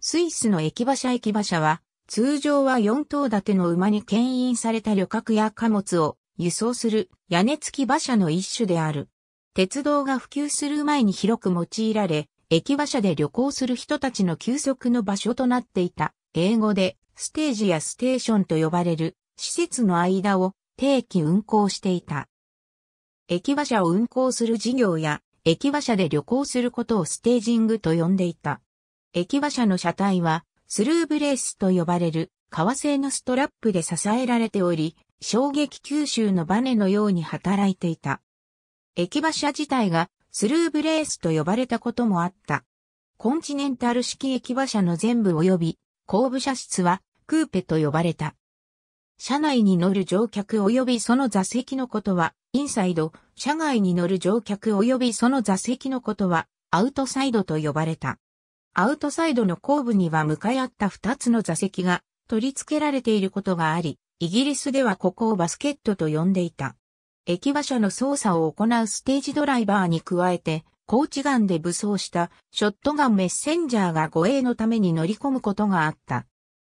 スイスの駅馬車駅馬車は、通常は4頭立ての馬に牽引された旅客や貨物を輸送する屋根付き馬車の一種である。鉄道が普及する前に広く用いられ、駅馬車で旅行する人たちの休息の場所となっていた。英語でステージやステーションと呼ばれる施設の間を定期運行していた。駅馬車を運行する事業や、駅馬車で旅行することをステージングと呼んでいた。駅馬車の車体は、スルーブレースと呼ばれる、革製のストラップで支えられており、衝撃吸収のバネのように働いていた。駅馬車自体がスルーブレースと呼ばれたこともあった。コンチネンタル式駅馬車の全部及び、後部車室はクーペと呼ばれた。車内に乗る乗客及びその座席のことは、インサイド、車外に乗る乗客及びその座席のことは、アウトサイドと呼ばれた。アウトサイドの後部には向かい合った2つの座席が取り付けられていることがあり、イギリスではここをバスケットと呼んでいた。駅馬車の操作を行うステージドライバーに加えて、高知ガンで武装したショットガンメッセンジャーが護衛のために乗り込むことがあった。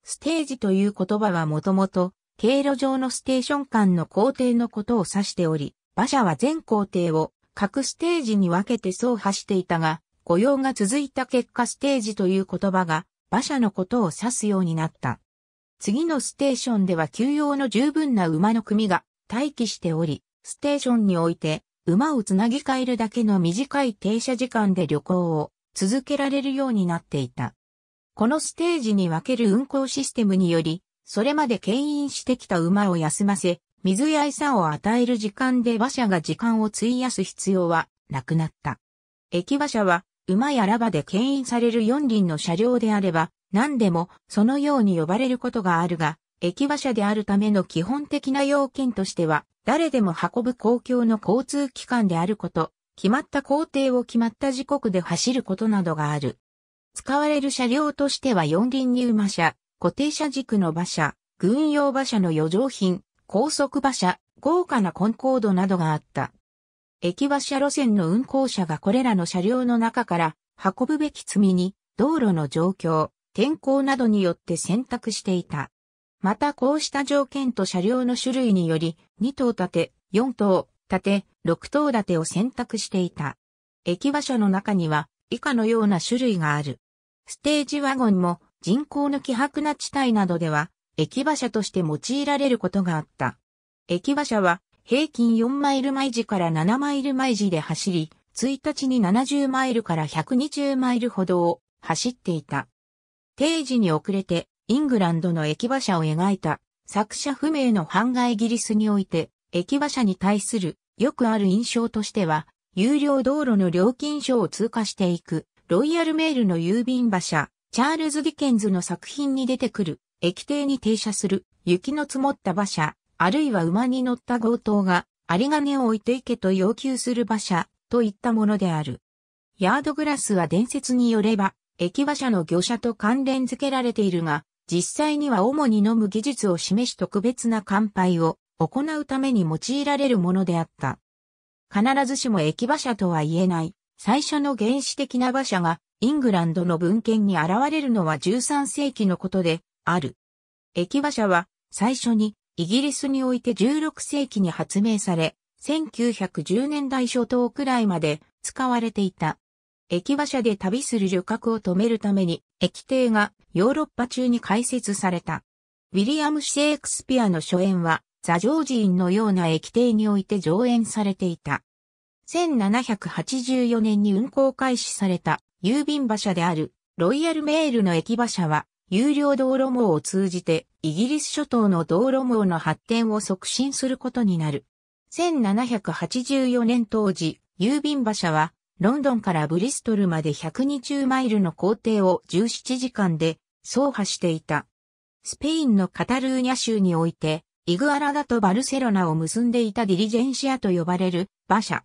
ステージという言葉はもともと経路上のステーション間の工程のことを指しており、馬車は全工程を各ステージに分けて走破していたが、御用が続いた結果ステージという言葉が馬車のことを指すようになった。次のステーションでは休養の十分な馬の組が待機しており、ステーションにおいて馬をつなぎ替えるだけの短い停車時間で旅行を続けられるようになっていた。このステージに分ける運行システムにより、それまで牽引してきた馬を休ませ、水や餌を与える時間で馬車が時間を費やす必要はなくなった。駅馬車は馬やラバで牽引される四輪の車両であれば、何でもそのように呼ばれることがあるが、駅馬車であるための基本的な要件としては、誰でも運ぶ公共の交通機関であること、決まった工程を決まった時刻で走ることなどがある。使われる車両としては四輪に馬車、固定車軸の馬車、軍用馬車の余剰品、高速馬車、豪華なコンコードなどがあった。駅馬車路線の運行者がこれらの車両の中から運ぶべき積みに道路の状況、天候などによって選択していた。またこうした条件と車両の種類により2等立て、4等立て、6等立てを選択していた。駅馬車の中には以下のような種類がある。ステージワゴンも人口の希薄な地帯などでは駅馬車として用いられることがあった。駅馬車は平均4マイル毎時から7マイル毎時で走り、1日に70マイルから120マイルほどを走っていた。定時に遅れてイングランドの駅馬車を描いた作者不明の版画イギリスにおいて駅馬車に対するよくある印象としては有料道路の料金所を通過していくロイヤルメールの郵便馬車チャールズ・ディケンズの作品に出てくる駅停に停車する雪の積もった馬車あるいは馬に乗った強盗が、有金を置いていけと要求する馬車、といったものである。ヤードグラスは伝説によれば、駅馬車の業者と関連付けられているが、実際には主に飲む技術を示し特別な乾杯を行うために用いられるものであった。必ずしも駅馬車とは言えない、最初の原始的な馬車がイングランドの文献に現れるのは13世紀のことである。駅馬車は最初にイギリスにおいて16世紀に発明され、1910年代初頭くらいまで使われていた。駅馬車で旅する旅客を止めるために、駅艇がヨーロッパ中に開設された。ウィリアム・シェイクスピアの初演は、ザ・ジョージンのような駅艇において上演されていた。1784年に運行開始された郵便馬車であるロイヤルメールの駅馬車は、有料道路網を通じてイギリス諸島の道路網の発展を促進することになる。1784年当時、郵便馬車は、ロンドンからブリストルまで120マイルの行程を17時間で走破していた。スペインのカタルーニャ州において、イグアラダとバルセロナを結んでいたディリジェンシアと呼ばれる馬車。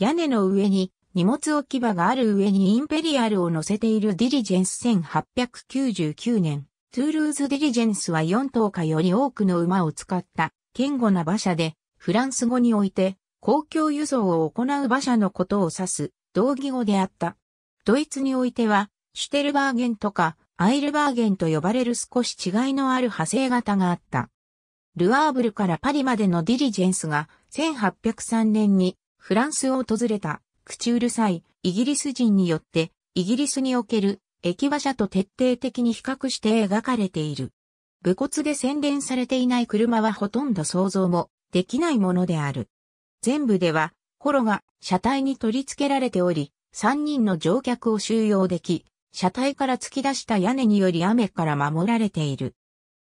屋根の上に荷物置き場がある上にインペリアルを乗せているディリジェンス1899年、トゥールーズ・ディリジェンスは4頭かより多くの馬を使った堅固な馬車で、フランス語において公共輸送を行う馬車のことを指す同義語であった。ドイツにおいては、シュテルバーゲンとかアイルバーゲンと呼ばれる少し違いのある派生型があった。ルアーブルからパリまでのディリジェンスが1803年にフランスを訪れたクチュール際イギリス人によってイギリスにおける駅馬車と徹底的に比較して描かれている。武骨で洗練されていない車はほとんど想像もできないものである。全部では、ホロが車体に取り付けられており、3人の乗客を収容でき、車体から突き出した屋根により雨から守られている。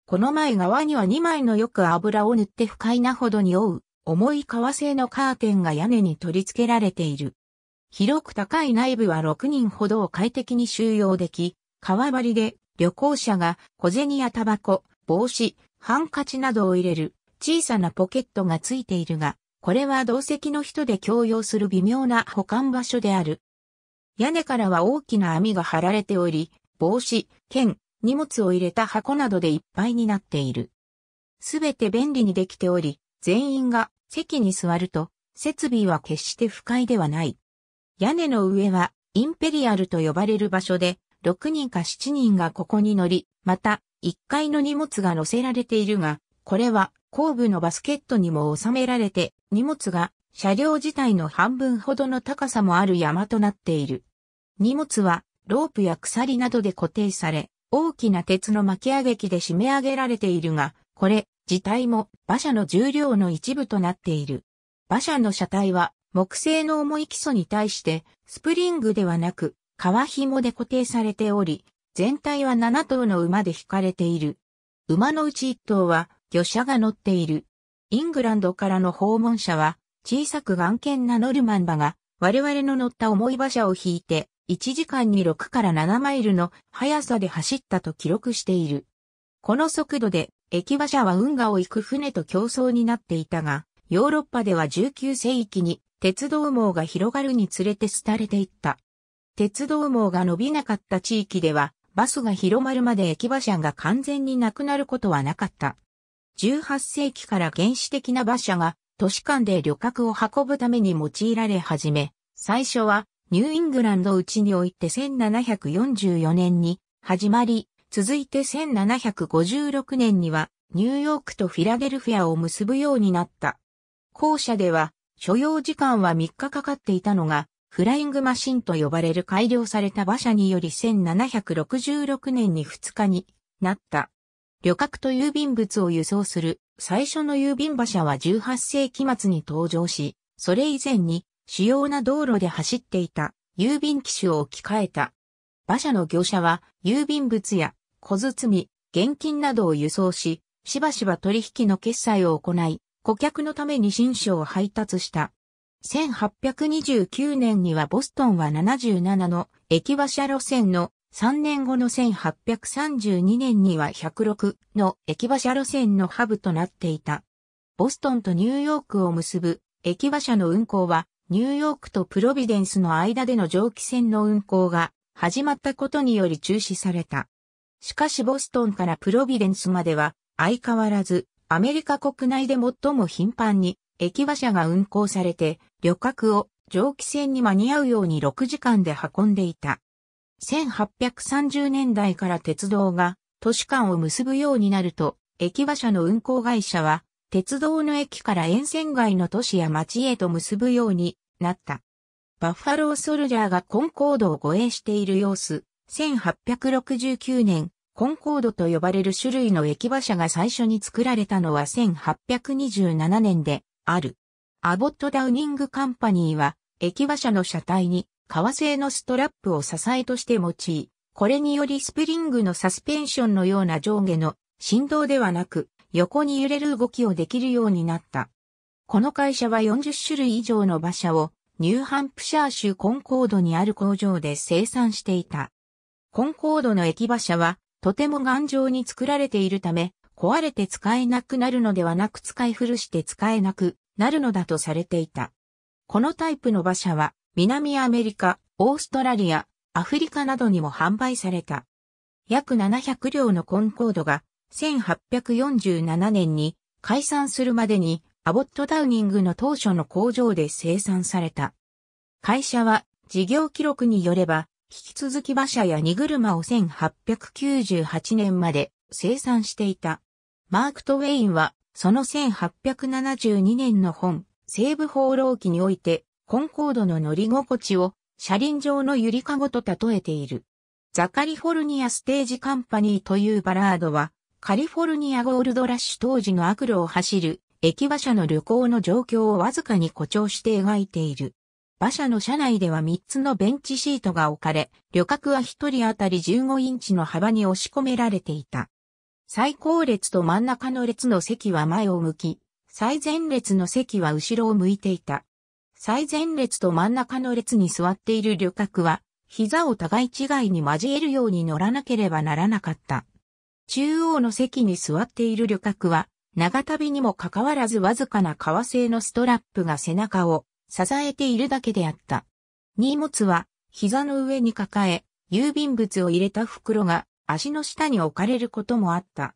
この前側には2枚のよく油を塗って不快なほどに覆う、重い革製のカーテンが屋根に取り付けられている。広く高い内部は6人ほどを快適に収容でき、川張りで旅行者が小銭やタバコ、帽子、ハンカチなどを入れる小さなポケットがついているが、これは同席の人で共用する微妙な保管場所である。屋根からは大きな網が張られており、帽子、剣、荷物を入れた箱などでいっぱいになっている。すべて便利にできており、全員が席に座ると、設備は決して不快ではない。屋根の上はインペリアルと呼ばれる場所で、6人か7人がここに乗り、また、1階の荷物が乗せられているが、これは後部のバスケットにも収められて、荷物が車両自体の半分ほどの高さもある山となっている。荷物はロープや鎖などで固定され、大きな鉄の巻き上げ機で締め上げられているが、これ自体も馬車の重量の一部となっている。馬車の車体は木製の重い基礎に対してスプリングではなく革紐で固定されており、全体は7頭の馬で引かれている。馬のうち1頭は魚車が乗っている。イングランドからの訪問者は小さく眼見なノルマン馬が我々の乗った重い馬車を引いて1時間に6から7マイルの速さで走ったと記録している。この速度で駅馬車は運河を行く船と競争になっていたが、ヨーロッパでは19世紀に鉄道網が広がるにつれて廃れていった。鉄道網が伸びなかった地域では、バスが広まるまで駅馬車が完全になくなることはなかった。18世紀から原始的な馬車が都市間で旅客を運ぶために用いられ始め、最初はニューイングランド内において1744年に始まり、続いて1756年にはニューヨークとフィラデルフィアを結ぶようになった。後者では所要時間は3日かかっていたのが、フライングマシンと呼ばれる改良された馬車により1766年に2日になった。旅客と郵便物を輸送する最初の郵便馬車は18世紀末に登場し、それ以前に主要な道路で走っていた郵便機種を置き換えた。馬車の業者は郵便物や小包、現金などを輸送し、しばしば取引の決済を行い、顧客のために新書を配達した。1829年にはボストンは77の駅馬車路線の3年後の1832年には106の駅馬車路線のハブとなっていた。ボストンとニューヨークを結ぶ駅馬車の運行はニューヨークとプロビデンスの間での蒸気船の運行が始まったことにより中止された。しかしボストンからプロビデンスまでは相変わらずアメリカ国内で最も頻繁に駅馬車が運行されて、旅客を蒸気船に間に合うように6時間で運んでいた。1830年代から鉄道が都市間を結ぶようになると、駅馬車の運行会社は、鉄道の駅から沿線外の都市や町へと結ぶようになった。バッファローソルジャーがコンコードを護衛している様子、1869年、コンコードと呼ばれる種類の駅馬車が最初に作られたのは1827年である。アボット・ダウニング・カンパニーは、駅馬車の車体に革製のストラップを支えとして用い、これによりスプリングのサスペンションのような上下の振動ではなく、横に揺れる動きをできるようになった。この会社は40種類以上の馬車をニューハンプシャー州コンコードにある工場で生産していた。コンコードの駅馬車はとても頑丈に作られているため、壊れて使えなくなるのではなく使い古して使えなくなるのだとされていた。このタイプの馬車は南アメリカ、オーストラリア、アフリカなどにも販売された。約700両のコンコードが1847年に解散するまでにアボットダウニングの当初の工場で生産された。会社は事業記録によれば引き続き馬車や荷車を1898年まで生産していた。マーク・トウェインは、その1872年の本、西部放浪記において、コンコードの乗り心地を車輪上のゆりかごと例えている。ザカリフォルニアステージカンパニーというバラードは、カリフォルニアゴールドラッシュ当時の悪路を走る駅馬車の旅行の状況をわずかに誇張して描いている。馬車の車内では3つのベンチシートが置かれ、旅客は1人当たり15インチの幅に押し込められていた。最高列と真ん中の列の席は前を向き、最前列の席は後ろを向いていた。最前列と真ん中の列に座っている旅客は、膝を互い違いに交えるように乗らなければならなかった。中央の席に座っている旅客は、長旅にもかかわらずわずかな革製のストラップが背中を支えているだけであった。荷物は膝の上に抱え、郵便物を入れた袋が足の下に置かれることもあった。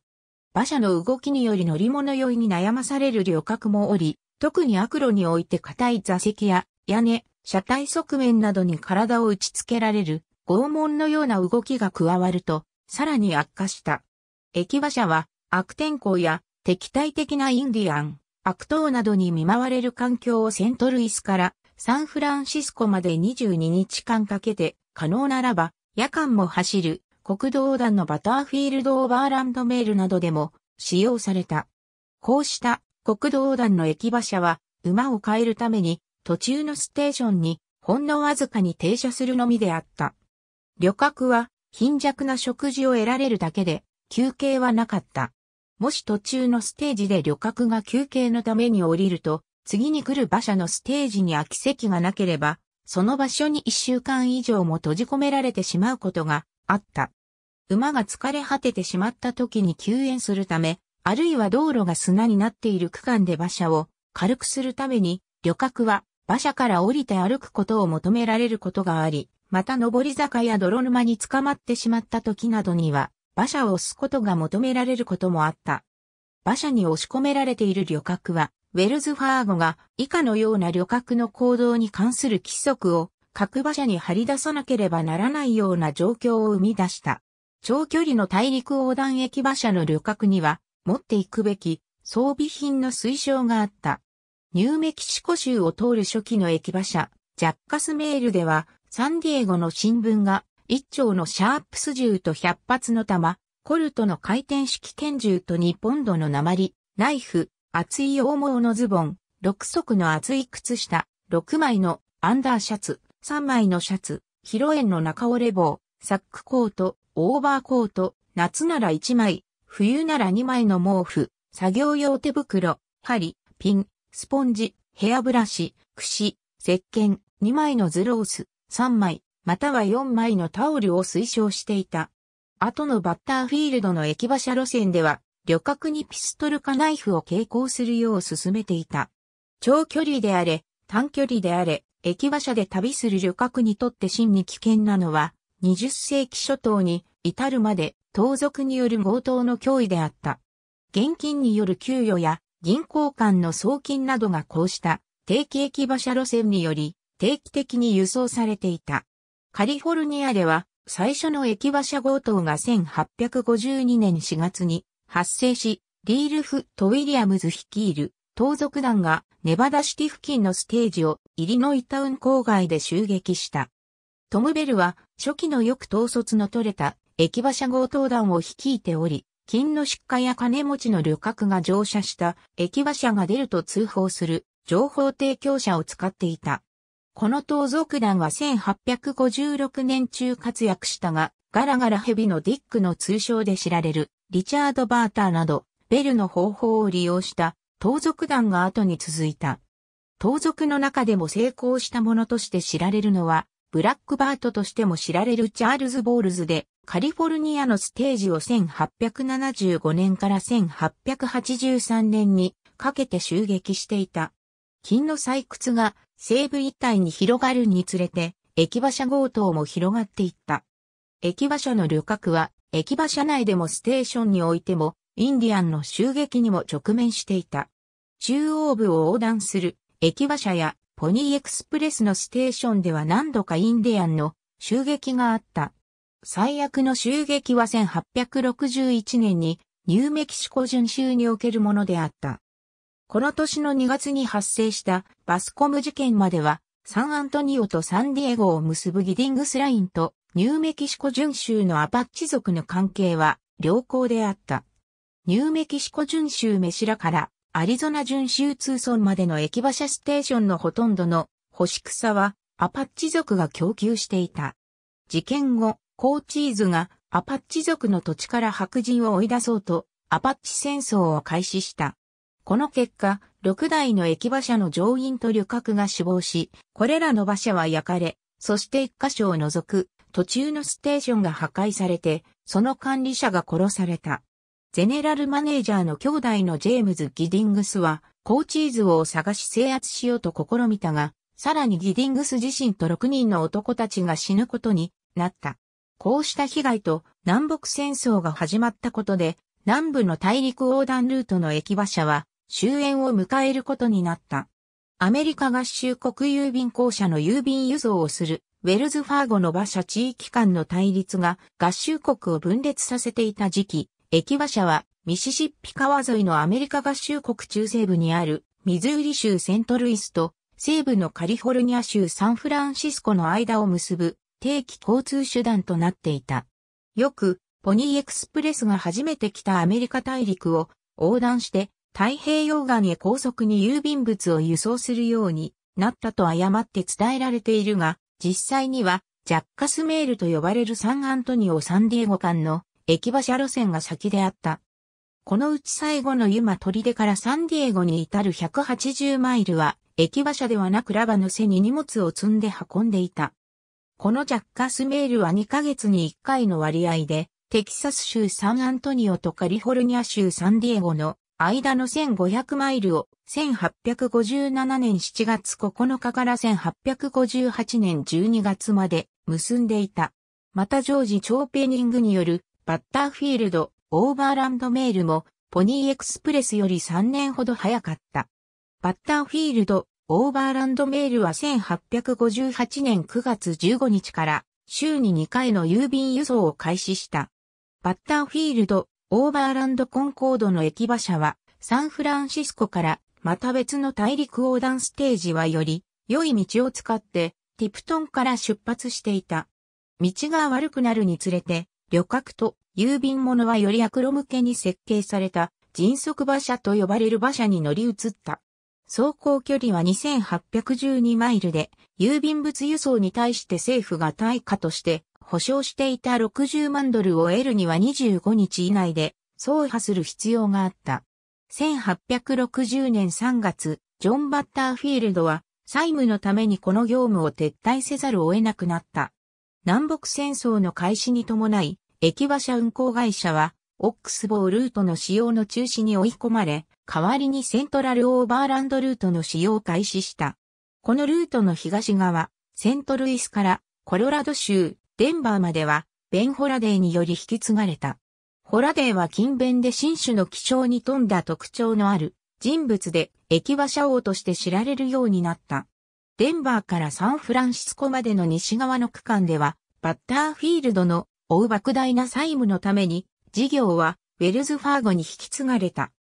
馬車の動きにより乗り物酔いに悩まされる旅客もおり、特に悪路において硬い座席や屋根、車体側面などに体を打ち付けられる拷問のような動きが加わると、さらに悪化した。駅馬車は悪天候や敵対的なインディアン、悪党などに見舞われる環境をセントルイスからサンフランシスコまで22日間かけて可能ならば夜間も走る国道団のバターフィールドオーバーランドメールなどでも使用された。こうした国道団の駅馬車は馬を変えるために途中のステーションにほんのわずかに停車するのみであった。旅客は貧弱な食事を得られるだけで休憩はなかった。もし途中のステージで旅客が休憩のために降りると、次に来る馬車のステージに空き席がなければ、その場所に一週間以上も閉じ込められてしまうことがあった。馬が疲れ果ててしまった時に救援するため、あるいは道路が砂になっている区間で馬車を軽くするために、旅客は馬車から降りて歩くことを求められることがあり、また上り坂や泥沼に捕まってしまった時などには、馬車を押すことが求められることもあった。馬車に押し込められている旅客は、ウェルズ・ファーゴが以下のような旅客の行動に関する規則を各馬車に張り出さなければならないような状況を生み出した。長距離の大陸横断駅馬車の旅客には持っていくべき装備品の推奨があった。ニューメキシコ州を通る初期の駅馬車、ジャッカスメールではサンディエゴの新聞が一丁のシャープス銃と100発の弾、コルトの回転式拳銃と2ポンドの鉛、ナイフ、厚い羊毛のズボン、6足の厚い靴下、6枚のアンダーシャツ、3枚のシャツ、披露宴の中折れ棒、サックコート、オーバーコート、夏なら1枚、冬なら2枚の毛布、作業用手袋、針、ピン、スポンジ、ヘアブラシ、櫛、石鹸、2枚のズロース、3枚、または4枚のタオルを推奨していた。後のバッターフィールドの駅馬車路線では、旅客にピストルかナイフを携行するよう進めていた。長距離であれ、短距離であれ、駅馬車で旅する旅客にとって真に危険なのは、20世紀初頭に至るまで盗賊による強盗の脅威であった。現金による給与や銀行間の送金などがこうした定期駅馬車路線により定期的に輸送されていた。カリフォルニアでは、最初の駅馬車強盗が1852年4月に発生し、リールフ・ト・ウィリアムズ率いる盗賊団がネバダシティ付近のステージをイリノイタウン郊外で襲撃した。トム・ベルは初期のよく統率の取れた駅馬車強盗団を率いており、金の出荷や金持ちの旅客が乗車した駅馬車が出ると通報する情報提供者を使っていた。この盗賊団は1856年中活躍したが、ガラガラヘビのディックの通称で知られるリチャード・バーターなど、ベルの方法を利用した盗賊団が後に続いた。盗賊の中でも成功したものとして知られるのは、ブラックバートとしても知られるチャールズ・ボールズで、カリフォルニアのステージを1875年から1883年にかけて襲撃していた。金の採掘が西部一帯に広がるにつれて、駅馬車強盗も広がっていった。駅馬車の旅客は、駅馬車内でもステーションにおいても、インディアンの襲撃にも直面していた。中央部を横断する、駅馬車や、ポニーエクスプレスのステーションでは何度かインディアンの襲撃があった。最悪の襲撃は1861年にニューメキシコ巡州におけるものであった。この年の2月に発生したバスコム事件までは、サンアントニオとサンディエゴを結ぶギディングスラインとニューメキシコ巡州のアパッチ族の関係は良好であった。ニューメキシコ巡州メシラからアリゾナ巡州通村までの駅馬車ステーションのほとんどの星草はアパッチ族が供給していた。事件後、コーチーズがアパッチ族の土地から白人を追い出そうとアパッチ戦争を開始した。この結果、6台の駅馬車の乗員と旅客が死亡し、これらの馬車は焼かれ、そして1箇所を除く途中のステーションが破壊されて、その管理者が殺された。ゼネラルマネージャーの兄弟のジェームズ・ギディングスは、コーチーズを探し制圧しようと試みたが、さらにギディングス自身と6人の男たちが死ぬことになった。こうした被害と南北戦争が始まったことで、南部の大陸横断ルートの駅馬車は終焉を迎えることになった。アメリカ合衆国郵便公社の郵便輸送をするウェルズ・ファーゴの馬車地域間の対立が合衆国を分裂させていた時期、駅馬車はミシシッピ川沿いのアメリカ合衆国中西部にあるミズーリ州セントルイスと西部のカリフォルニア州サンフランシスコの間を結ぶ定期交通手段となっていた。よくポニーエクスプレスが初めて来たアメリカ大陸を横断して太平洋岸へ高速に郵便物を輸送するようになったと誤って伝えられているが、実際にはジャッカスメールと呼ばれるサンアントニオ・サンディエゴ間の駅馬車路線が先であった。このうち最後のユマ砦からサンディエゴに至る180マイルは、駅馬車ではなくラバの背に荷物を積んで運んでいた。このジャッカスメールは2ヶ月に1回の割合で、テキサス州サンアントニオとカリフォルニア州サンディエゴの間の1500マイルを1857年7月9日から1858年12月まで結んでいた。またジョージ・チョーペニングによるバッターフィールド・オーバーランドメールもポニーエクスプレスより3年ほど早かった。バッターフィールド・オーバーランドメールは1858年9月15日から週に2回の郵便輸送を開始した。バッターフィールドオーバーランドコンコードの駅馬車は、サンフランシスコから、また別の大陸横断ステージはより、良い道を使って、ティプトンから出発していた。道が悪くなるにつれて、旅客と郵便物はより悪路向けに設計された、迅速馬車と呼ばれる馬車に乗り移った。走行距離は2812マイルで、郵便物輸送に対して政府が対価として保証していた60万ドルを得るには25日以内で走破する必要があった。1860年3月、ジョン・バッターフィールドは債務のためにこの業務を撤退せざるを得なくなった。南北戦争の開始に伴い、駅馬車運行会社は、オックスボールートの使用の中止に追い込まれ、代わりにセントラルオーバーランドルートの使用を開始した。このルートの東側、セントルイスからコロラド州、デンバーまでは、ベン・ホラデーにより引き継がれた。ホラデーは勤勉で新種の気象に富んだ特徴のある人物で、駅馬車王として知られるようになった。デンバーからサンフランシスコまでの西側の区間では、バッターフィールドの追う莫大な債務のために、事業はウェルズファーゴに引き継がれた。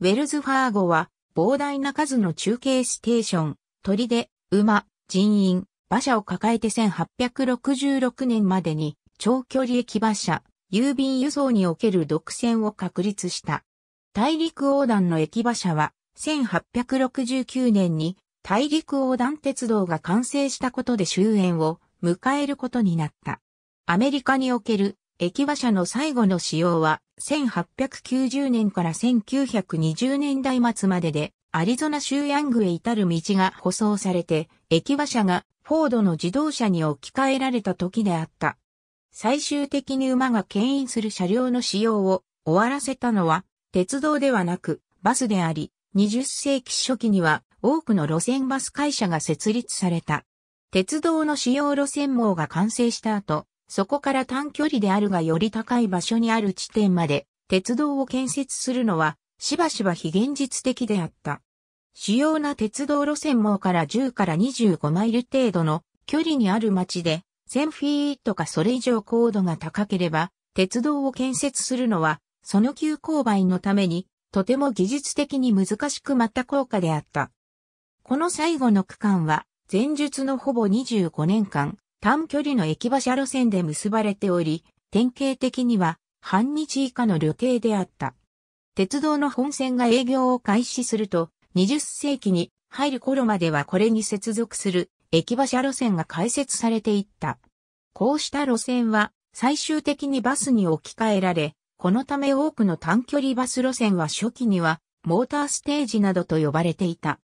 ウェルズファーゴは、膨大な数の中継ステーション、砦、馬、人員、馬車を抱えて1866年までに長距離駅馬車、郵便輸送における独占を確立した。大陸横断の駅馬車は1869年に大陸横断鉄道が完成したことで終焉を迎えることになった。アメリカにおける駅馬車の最後の使用は1890年から1920年代末まででアリゾナ州ヤングへ至る道が舗装されて駅馬車がフォードの自動車に置き換えられた時であった。最終的に馬が牽引する車両の使用を終わらせたのは鉄道ではなくバスであり、20世紀初期には多くの路線バス会社が設立された。鉄道の使用路線網が完成した後、そこから短距離であるがより高い場所にある地点まで鉄道を建設するのはしばしば非現実的であった。主要な鉄道路線網から10から25マイル程度の距離にある町で、1000フィートかそれ以上高度が高ければ、鉄道を建設するのは、その急勾配のために、とても技術的に難しくまた高価であった。この最後の区間は、前述のほぼ25年間、短距離の駅馬車路線で結ばれており、典型的には、半日以下の旅程であった。鉄道の本線が営業を開始すると、20世紀に入る頃まではこれに接続する駅馬車路線が開設されていった。こうした路線は最終的にバスに置き換えられ、このため多くの短距離バス路線は初期にはモーターステージなどと呼ばれていた。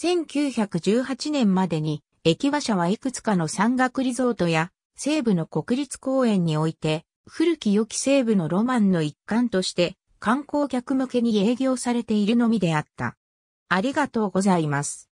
1918年までに駅馬車はいくつかの山岳リゾートや西部の国立公園において古き良き西部のロマンの一環として観光客向けに営業されているのみであった。ありがとうございます。